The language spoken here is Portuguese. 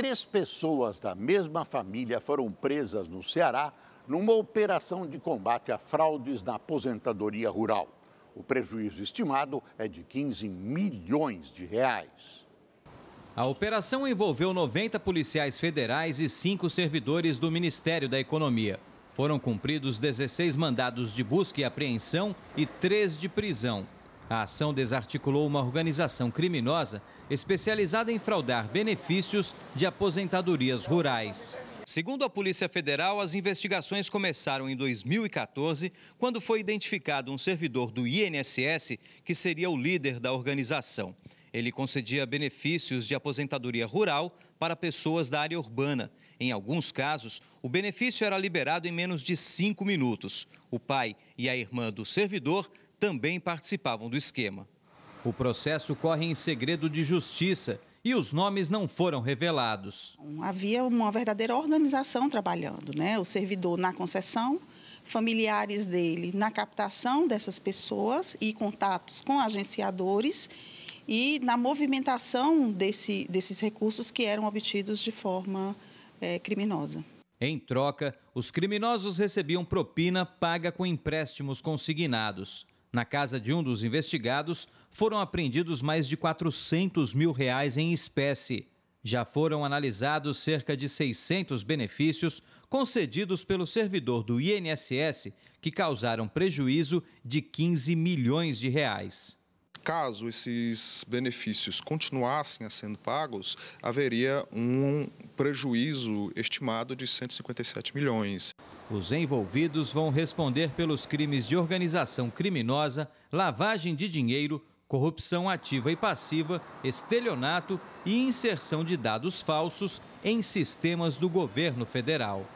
Três pessoas da mesma família foram presas no Ceará numa operação de combate a fraudes na aposentadoria rural. O prejuízo estimado é de 15 milhões de reais. A operação envolveu 90 policiais federais e cinco servidores do Ministério da Economia. Foram cumpridos 16 mandados de busca e apreensão e três de prisão. A ação desarticulou uma organização criminosa especializada em fraudar benefícios de aposentadorias rurais. Segundo a Polícia Federal, as investigações começaram em 2014, quando foi identificado um servidor do INSS que seria o líder da organização. Ele concedia benefícios de aposentadoria rural para pessoas da área urbana. Em alguns casos, o benefício era liberado em menos de cinco minutos. O pai e a irmã do servidor também participavam do esquema. O processo corre em segredo de justiça e os nomes não foram revelados. Então, havia uma verdadeira organização trabalhando, né? O servidor na concessão, familiares dele na captação dessas pessoas e contatos com agenciadores e na movimentação desse, desses recursos que eram obtidos de forma é, criminosa. Em troca, os criminosos recebiam propina paga com empréstimos consignados. Na casa de um dos investigados, foram apreendidos mais de 400 mil reais em espécie. Já foram analisados cerca de 600 benefícios concedidos pelo servidor do INSS que causaram prejuízo de 15 milhões de reais caso esses benefícios continuassem a sendo pagos, haveria um prejuízo estimado de 157 milhões. Os envolvidos vão responder pelos crimes de organização criminosa, lavagem de dinheiro, corrupção ativa e passiva, estelionato e inserção de dados falsos em sistemas do governo federal.